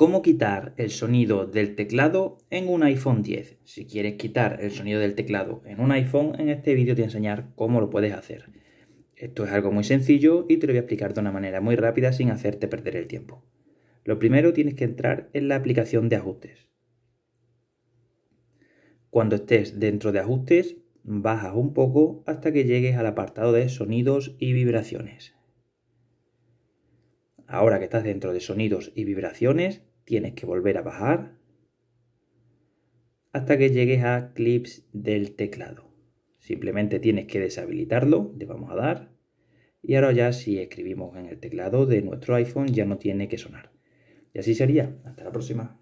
cómo quitar el sonido del teclado en un iPhone 10. Si quieres quitar el sonido del teclado en un iPhone, en este vídeo te voy a enseñar cómo lo puedes hacer. Esto es algo muy sencillo y te lo voy a explicar de una manera muy rápida sin hacerte perder el tiempo. Lo primero tienes que entrar en la aplicación de ajustes. Cuando estés dentro de ajustes, bajas un poco hasta que llegues al apartado de sonidos y vibraciones. Ahora que estás dentro de sonidos y vibraciones, tienes que volver a bajar hasta que llegues a clips del teclado. Simplemente tienes que deshabilitarlo, le vamos a dar. Y ahora ya si escribimos en el teclado de nuestro iPhone ya no tiene que sonar. Y así sería. Hasta la próxima.